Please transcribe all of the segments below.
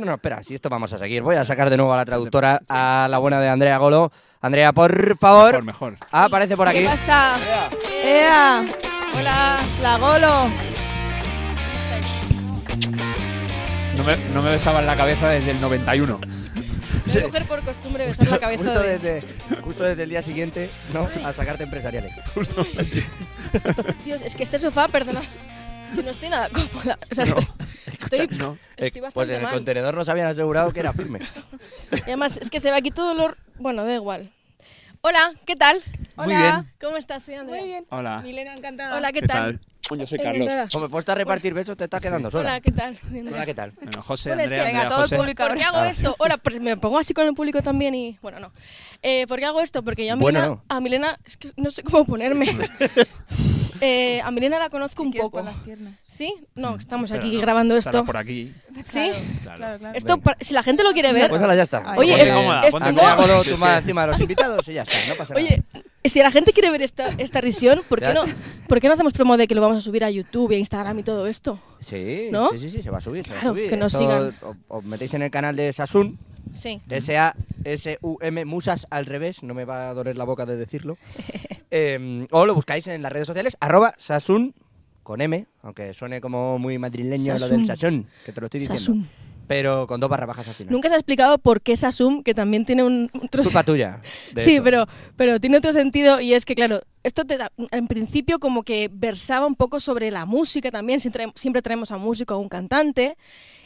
No, no, espera, si esto vamos a seguir. Voy a sacar de nuevo a la traductora, a la buena de Andrea Golo. Andrea, por favor. Mejor, mejor. Ah, aparece por aquí. pasa? ¡Ea! ¡Hola! ¡La Golo! No me, no me besaban la cabeza desde el 91. La mujer por costumbre besar la cabeza. Justo, desde, justo desde el día siguiente, ¿no? A sacarte empresariales. Justo. Dios, es que este sofá, perdona. No estoy nada cómoda. O sea, estoy, eh, pues en el contenedor nos habían asegurado que era firme. Y además, es que se ve aquí todo lo... Bueno, da igual. Hola, ¿qué tal? Hola. ¿Cómo estás? Soy Muy bien. Hola. Milena, encantada. Hola, ¿qué, tal? Yo soy eh, Carlos. Como me puesto a repartir besos, te estás quedando sola. Hola, ¿qué tal? Hola, ¿qué tal? Bueno, José, Andrea, Andrea, José. ¿Por qué hago ah, esto? Hola, pues me pongo así con el público también y... Bueno, no. Eh, ¿Por qué hago esto? Porque yo a Milena... Bueno, A Milena, es que no sé cómo ponerme. Eh, a Milena la conozco un poco. Las ¿Sí? No, mm. estamos aquí grabando esto. por aquí. ¿Sí? Claro, claro, Esto, si la gente lo quiere ver. Pues ahora ya está. Oye, Oye es, cómoda, ponte tu mano encima de los invitados y ya está, no pasa nada. Oye, si la gente quiere ver esta, esta risión, ¿por qué, no, ¿por qué no hacemos promo de que lo vamos a subir a YouTube, a Instagram y todo esto? Sí, ¿no? sí, sí, sí, se va a subir. Claro, se va a subir. que nos sigan. Os metéis en el canal de Sasun. Sí. S-A-S-U-M, musas al revés, no me va a doler la boca de decirlo. Em, o lo buscáis en las redes sociales, arroba Sasun con M, aunque suene como muy madrileño lo del Sasun, que te lo estoy diciendo. Pero con dos barras bajas al Nunca se ha explicado por qué Sasum, que también tiene un otro... Culpa tuya. Sí, pero, pero tiene otro sentido y es que, claro, esto te da, en principio como que versaba un poco sobre la música también, siempre, siempre traemos a un músico, a un cantante,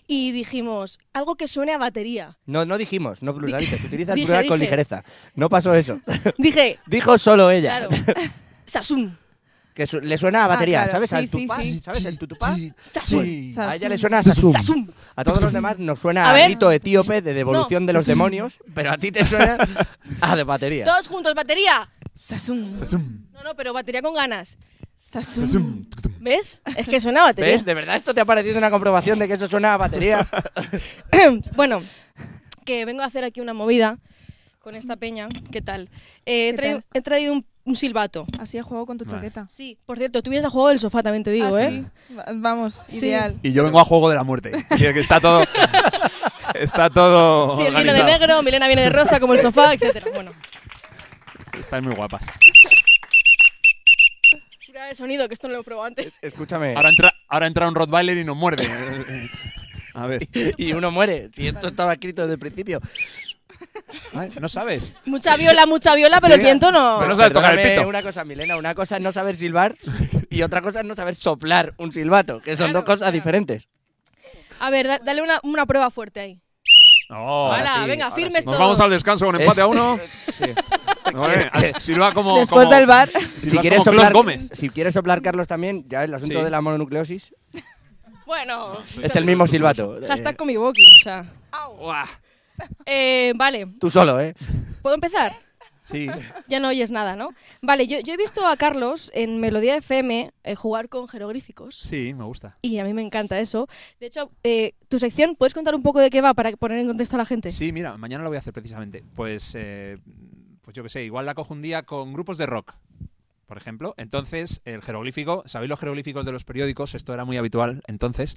y dijimos, algo que suene a batería. No, no dijimos, no pluralices, utiliza el plural con ligereza, no pasó eso. Dije. Dijo solo ella. Claro. Que le suena a ah, batería, ¿sabes? Al sí, sí. ¿sabes? tutupá. A ella le suena a Sasum. A todos los demás nos suena a, grito etíope de devolución de los demonios, pero a ti te suena a de batería. Todos juntos, batería. Sasum. Sasum no, pero batería con ganas. ¿Ves? Es que suena a batería. ¿Ves? ¿De verdad esto te ha parecido una comprobación de que eso suena a batería? bueno, que vengo a hacer aquí una movida con esta peña. ¿Qué tal? Eh, he, traído, un, silbato. Así ha jugado con tu chaqueta. Sí, por cierto, tú vienes a juego del sofá, también te digo, ah, ¿eh? Vamos, Y yo vengo a juego de la muerte. que está todo. está todo. Sí, viene de negro, Milena viene de rosa, como el sofá, etc. Bueno. Están muy guapas de sonido, que esto no lo he antes. Escúchame. Ahora entra, ahora entra un Rottweiler y nos muerde. A ver. Y uno muere. Y esto estaba escrito desde el principio. Ay, no sabes. Mucha viola, mucha viola, pero el viento no. Pero no sabes tocar el pito. Una cosa, Milena, una cosa es no saber silbar y otra cosa es no saber soplar un silbato, que son dos cosas diferentes. A ver, dale una, una, prueba fuerte ahí. venga, firmes Nos vamos al descanso con empate a uno. sí. como, Después del bar. Si quieres, soplar, Gómez. si quieres hablar Carlos, también, ya el asunto de la mononucleosis. Bueno. Es el mismo silbato. Hashtag con mi boqui, o sea. Eh, vale. Tú solo, ¿eh? ¿Puedo empezar? Sí. Ya no oyes nada, ¿no? Vale, yo, he visto a Carlos en Melodía FM eh, jugar con jeroglíficos. Sí, me gusta. Y a mí me encanta eso. De hecho, eh, tu sección, ¿puedes contar un poco de qué va para poner en contexto a la gente? Sí, mira, mañana lo voy a hacer precisamente. Pues pues yo qué sé, igual la cojo un día con grupos de rock, por ejemplo. Entonces, el jeroglífico, ¿sabéis los jeroglíficos de los periódicos? Esto era muy habitual entonces.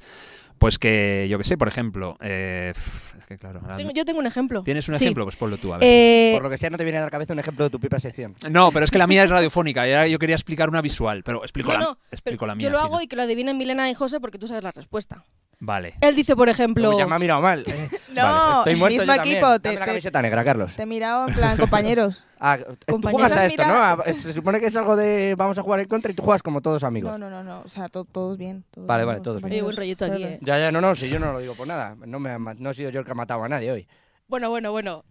Pues que, yo qué sé, por ejemplo. Eh, yo tengo un ejemplo. ¿Tienes un ejemplo? Pues ponlo tú, a ver. Eh, por lo que sea, no te viene a la cabeza un ejemplo de tu pipa sección. No, pero es que la mía es radiofónica. Y yo quería explicar una visual, pero explico, la, explico mía. Yo lo hago y que lo adivinen Milena y José porque tú sabes la respuesta. Vale. Él dice, por ejemplo. ya me ha mirado mal. Eh. No, mismo yo equipo, te- Dame la camiseta negra, Carlos. Te miraba en plan, compañeros. Ah, tú a esto, ¿no? Ah, se supone que es algo de vamos a jugar en contra y tú juegas como todos amigos. No, no, no, no. O sea, todos bien. Vale, vale, todos bien. Hay buen rollito aquí, eh. Ya, ya, no, no, si yo no lo digo por nada. No, me no he sido yo el que ha matado a nadie hoy. Bueno, bueno, bueno.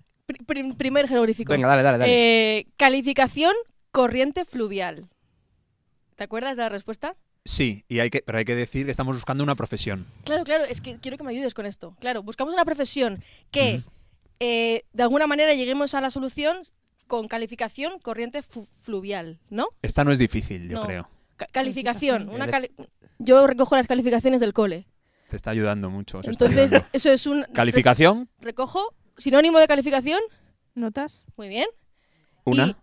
primer jeroglífico. Venga, dale, dale, dale. Eh, calificación corriente fluvial. ¿Te acuerdas de la respuesta? Sí, y hay que, pero hay que decir que estamos buscando una profesión. Claro, claro, es que quiero que me ayudes con esto. Claro, buscamos una profesión que eh, de alguna manera lleguemos a la solución con calificación corriente fluvial, ¿no? Esta no es difícil, yo creo. calificación, yo recojo las calificaciones del cole. Te está ayudando mucho. Entonces, eso es un... ¿Calificación? Recojo, sinónimo de calificación. Notas. Muy bien. ¿Una?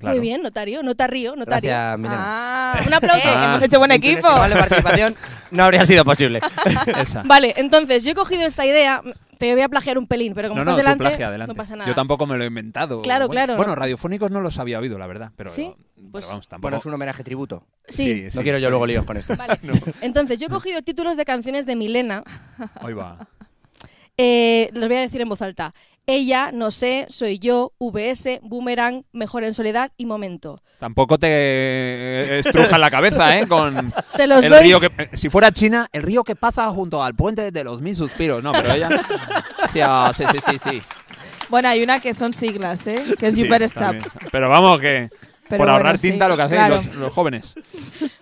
Muy bien, notario, notario, notario. Gracias, ah, un aplauso. Ah, Hemos hecho buen equipo. Vale, participación no habría sido posible. Vale, entonces yo he cogido esta idea. Te voy a plagiar un pelín, pero como no, estás no, adelante. no pasa nada. Yo tampoco me lo he inventado. Claro, bueno, claro. Bueno, radiofónicos no los había oído, la verdad. Pero, ¿Sí? pues, vamos, Bueno, es un homenaje tributo. Sí. no quiero yo luego líos con esto. Vale. Entonces, yo he cogido títulos de canciones de Milena. Ahí va. Eh, los voy a decir en voz alta. Ella, no sé, soy yo, VS, Boomerang, Mejor en Soledad y Momento. Tampoco te eh, eh, estruja la cabeza, ¿eh? Con el río que, eh, si fuera China, el río que pasa junto al puente de los mil suspiros. No, pero ella. Ah, sí, sí, sí, Bueno, hay una que son siglas, ¿eh? Que es Pero vamos, que. por ahorrar tinta lo que hacen los jóvenes.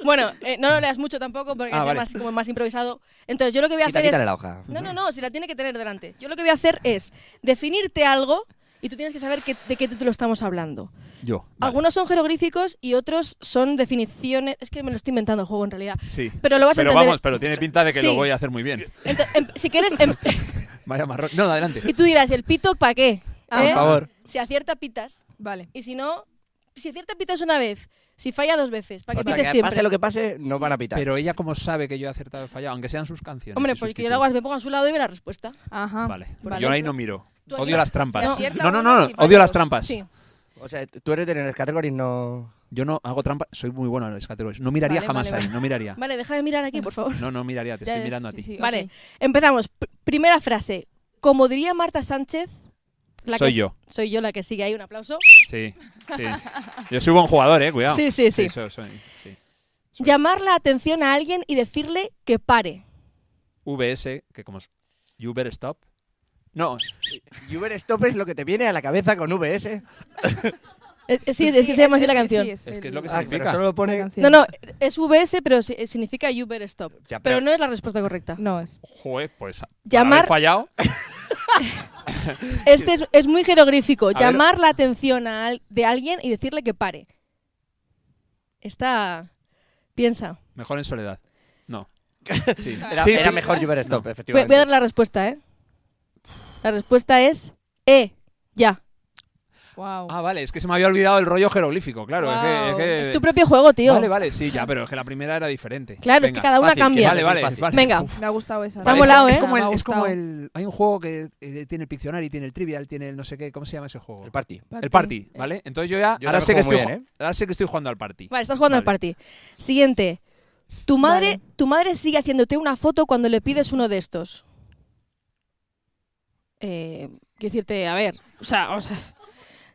Bueno, eh, no lo leas mucho tampoco porque ah, es más, improvisado. Entonces, yo lo que voy a hacer es... la hoja. No, no, no, si la tiene que tener delante. Yo lo que voy a hacer es definirte algo y tú tienes que saber de qué título estamos hablando. Yo. Algunos son jeroglíficos y otros son definiciones. Es que me lo estoy inventando el juego en realidad. Sí. Pero lo vas a entender. vamos, pero tiene pinta de que lo voy a hacer muy bien. Em, si quieres. Vaya em- marrón. No, adelante. Y tú dirás, ¿el pito para qué? Ah, por ¿Eh? favor. Si acierta, pitas. Vale. Y si no, si acierta, pitas una vez. Si falla dos veces, para que pite siempre. Pase lo que pase, no van a pitar. Pero ella, como sabe que yo he acertado y fallado, aunque sean sus canciones. Hombre, pues que yo me ponga a su lado y ve la respuesta. Ajá. Vale. Yo ahí no miro. Odio las trampas. No, no, no, odio las trampas. Sí. O sea, tú eres de las y no. Yo no hago trampas. soy muy bueno en las categorías. No miraría jamás ahí, no miraría. Vale, deja de mirar aquí, por favor. No, no miraría, te estoy mirando a ti. vale, empezamos. primera frase. Como diría Marta Sánchez, soy yo. Soy yo la que sigue ahí. Un aplauso. Sí, sí. Yo soy buen jugador, eh, cuidado. Sí, sí, sí. Llamar la atención a alguien y decirle que pare. VS, que como es You Better Stop. No. You Better Stop es lo que te viene a la cabeza con VS. Eh, sí, es que se llama así la canción. es, que es lo que significa. Solo pone... No, no, es VS, pero eh, significa You Better Stop. pero... no es la respuesta correcta. No es. Joder, pues. Llamar. fallado. este es, muy jeroglífico. llamar la atención de alguien y decirle que pare. Está. Piensa. Mejor en soledad. No. Sí. Era, mejor llevar Stop, efectivamente. voy a dar la respuesta, ¿eh? La respuesta es E. Ya. Ah, vale, es que se me había olvidado el rollo jeroglífico, claro. Es, tu propio juego, tío. Vale, vale, sí, ya, pero es que la primera era diferente. Claro, es que cada una cambia. Vale, vale, vale, Venga, me ha gustado esa. es, ¿eh? es, como, el, Hay un juego que eh, tiene el Pictionary, tiene el Trivial, tiene el no sé qué. ¿Cómo se llama ese juego? El Party. El Party, ¿vale? Eh. Entonces yo ya. ahora, sé que estoy, ¿eh? ahora sé que estoy jugando al Party. Vale, estás jugando al Party. Siguiente. Tu madre, tu madre sigue haciéndote una foto cuando le pides uno de estos. Eh, quiero decirte, a ver, o sea, o sea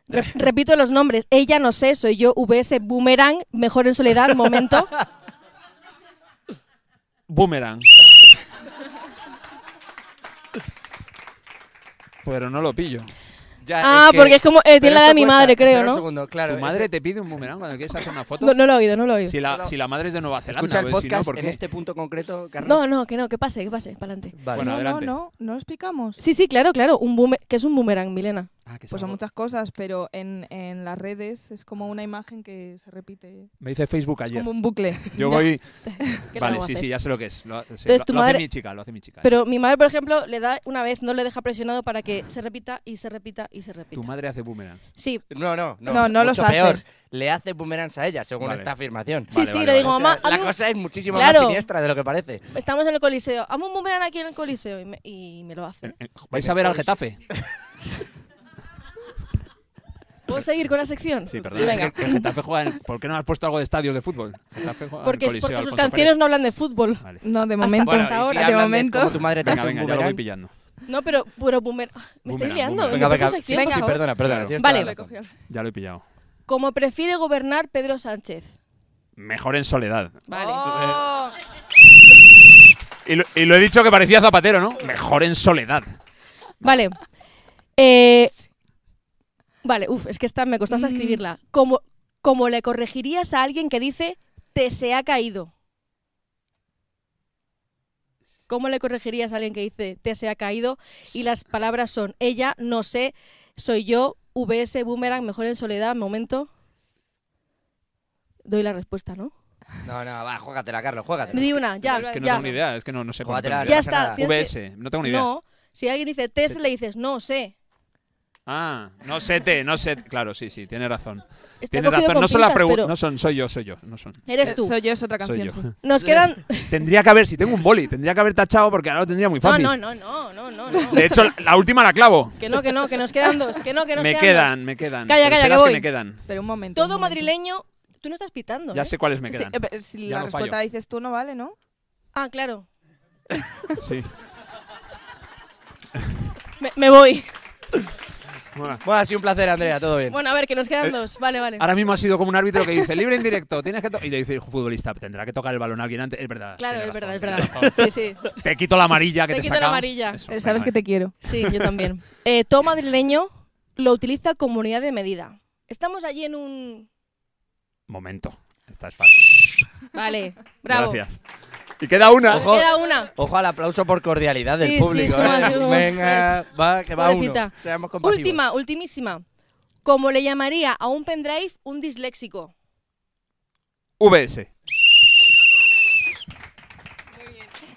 repito los nombres. Ella no sé, soy yo, VS Boomerang, mejor en soledad, momento. Boomerang. Pero no lo pillo ah, porque es como. Eh, tiene la de mi madre, creo, ¿no? Un segundo, claro, tu madre te pide un boomerang cuando quieres hacer una foto. No, no lo he oído, no lo he oído. Si la, si la madre es de Nueva Zelanda, Escucha el podcast si no, ¿por qué? en este punto concreto, Carlos. No, no, que no, que pase, que pase, para adelante. Bueno, no, adelante. no, no, no lo explicamos. Sí, sí, claro, claro. Un boomer, ¿Qué es un boomerang, Milena? Ah, pues son muchas cosas, pero en, en, las redes es como una imagen que se repite. Me dice Facebook ayer. Es como un bucle. Yo voy. vale, sí, sí, ya sé lo que es. Lo, sí, Entonces, lo, tu lo hace mi chica, lo hace mi chica. Pero mi madre, por ejemplo, le da una vez, no le deja presionado para que se repita y se repita y se Tu madre hace boomerangs Sí. No, no, no. No, no los hace. peor. Le hace boomerangs a ella, según esta afirmación. Sí, vale, sí, le digo, mamá. La cosa es muchísimo más siniestra de lo que parece. Estamos en el coliseo. Hago un boomerang aquí en el coliseo y me, y me lo hace. ¿Vais a ver al Getafe? ¿Puedo seguir con la sección? Sí, perdón. Venga. Getafe juega ¿Por qué no has puesto algo de estadio de fútbol? Getafe juega porque, porque sus canciones no hablan de fútbol. No, de momento. Hasta, ahora, de momento. Como tu madre venga, venga, ya lo voy pillando. No, pero puro ah, Me estoy liando. Venga, venga, perdona, perdona. Vale. Ya lo he pillado. ¿Cómo prefiere gobernar Pedro Sánchez. Mejor en soledad. Vale. Oh. Eh, y, lo, he dicho que parecía Zapatero, ¿no? Mejor en soledad. Vale. Eh, vale, uff, es que esta me costó hasta mm. escribirla. ¿Cómo le corregirías a alguien que dice te se ha caído. ¿Cómo le corregirías a alguien que dice te se ha caído? Y las palabras son ella, no sé, soy yo, VS Boomerang, mejor en soledad, momento. Doy la respuesta, ¿no? No, no, va, juégatela, Carlos, me Di una, ya. Es que no tengo ni idea, es que no, no sé. Juégatela, no ya está. VS, no tengo ni idea. No, si alguien dice Tess, le dices no sé. Ah, no sé te, no sé. Claro, sí, sí, tiene razón. tiene razón. No son las preguntas, no son, soy yo, soy yo. No son. Eres eh, tú. Soy yo, es otra canción. Nos quedan. Tendría que haber, si tengo un boli, tendría que haber tachado porque ahora lo tendría muy fácil. No, no, no, no, no. no. De hecho, la última la clavo. Que no, que no, que nos quedan dos. Que no, que nos me quedan, me quedan. Calla, calla, que, que me quedan. Pero un momento. Todo madrileño, tú no estás pitando. Ya ¿eh? sé cuáles me quedan. Eh, si la respuesta dices tú, no vale, ¿no? Ah, claro. sí. me voy. Bueno, ha sido un placer, Andrea, todo bien. Bueno, a ver, que nos quedan eh, dos. Vale, vale. Ahora mismo ha sido como un árbitro que dice, libre en directo, tienes que... Y le dice, futbolista, tendrá que tocar el balón a alguien antes. Es verdad. Claro, es verdad, es verdad. Sí, sí. Te quito la amarilla que te Te quito la amarilla. Pero sabes que te quiero. Sí, yo también. Eh, todo madrileño lo utiliza como unidad de medida. Estamos allí en un... Momento. Esta es fácil. Vale, bravo. Gracias. Y queda una. Ojo, queda una. Ojo al aplauso por cordialidad del público. ¿eh? Sí, Venga, va, que va uno. Seamos compasivos. Última, ultimísima. ¿Cómo le llamaría a un pendrive un disléxico? VS.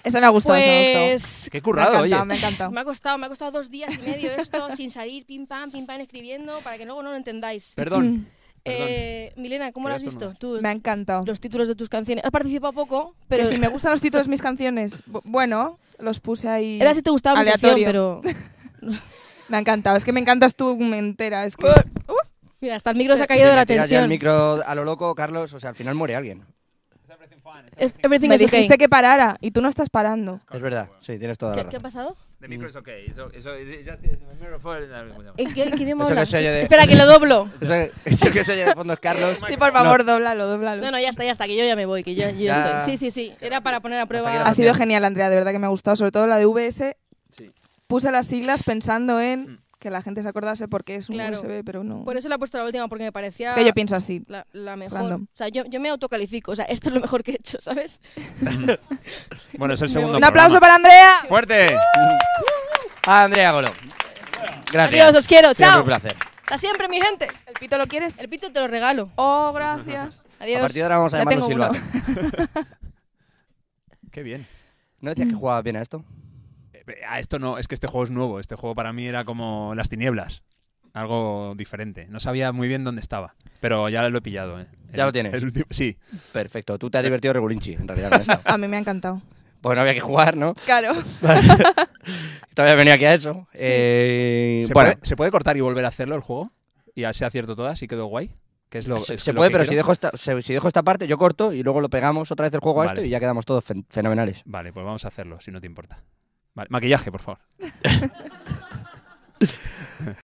Eso me ha gustado, eso me ha gustado. Pues, Qué currado, oye. Me ha Me ha costado, me ha costado dos días y medio esto, sin salir, pim pam, pim pam, escribiendo, para que luego no lo entendáis. Perdón, mm. Eh, Milena, ¿cómo lo has visto? Tú, Me ha encantado. Los títulos de tus canciones. Has participado poco, pero... si me gustan los títulos de mis canciones, bueno, los puse ahí... Era si te gustaba pero... me ha encantado. Es que me encantas tú, me entera. Uh, mira, hasta el micro se, ha caído de la tensión. el micro a lo loco, Carlos. O sea, al final muere alguien. Everything me dijiste que parara y tú no estás parando. Es verdad, sí, tienes toda la razón. ¿Qué ha pasado? de micro mm. es okay. eso eso just ¿En eh, qué, Eso Espera, que lo doblo. Eso, que se oye de fondo es Carlos. Sí, por favor, doblalo doblalo No, no, ya está, ya está, que yo ya me voy, que yo, estoy. Sí, sí, sí. Era para poner a prueba. Ha sido genial, Andrea, de verdad que me ha gustado, sobre todo la de VS. Sí. Puse las siglas pensando en mm que la gente se acordase porque es un USB, pero no. Por eso la he puesto la última, porque me parecía. Es que yo pienso así. La, mejor. O sea, yo, yo, me autocalifico. O sea, esto es lo mejor que he hecho, ¿sabes? bueno, es el segundo. Un aplauso para Andrea. ¡Fuerte! A Andrea Golo. Gracias. Adiós, os quiero. Chao. Un placer. Hasta siempre, mi gente. ¿El pito lo quieres? El pito te lo regalo. Oh, gracias. Adiós. A partir de ahora vamos a llamar llamarlo Silva. Qué bien. ¿No decías que jugabas bien a esto? a esto no, es que este juego es nuevo. Este juego para mí era como las tinieblas. Algo diferente. No sabía muy bien dónde estaba, pero ya lo he pillado. ¿eh? ¿Ya lo tienes? sí. Perfecto. Tú te has divertido regulinchi, en realidad. a mí me ha encantado. Pues no había que jugar, ¿no? Claro. Todavía venía aquí a eso. Eh, ¿Se, puede, cortar y volver a hacerlo el juego? Y así cierto todas y quedó guay. Que es lo, se, puede, pero si dejo, esta, si esta parte, yo corto y luego lo pegamos otra vez el juego a esto y ya quedamos todos fenomenales. Vale, pues vamos a hacerlo, si no te importa maquillaje, por favor.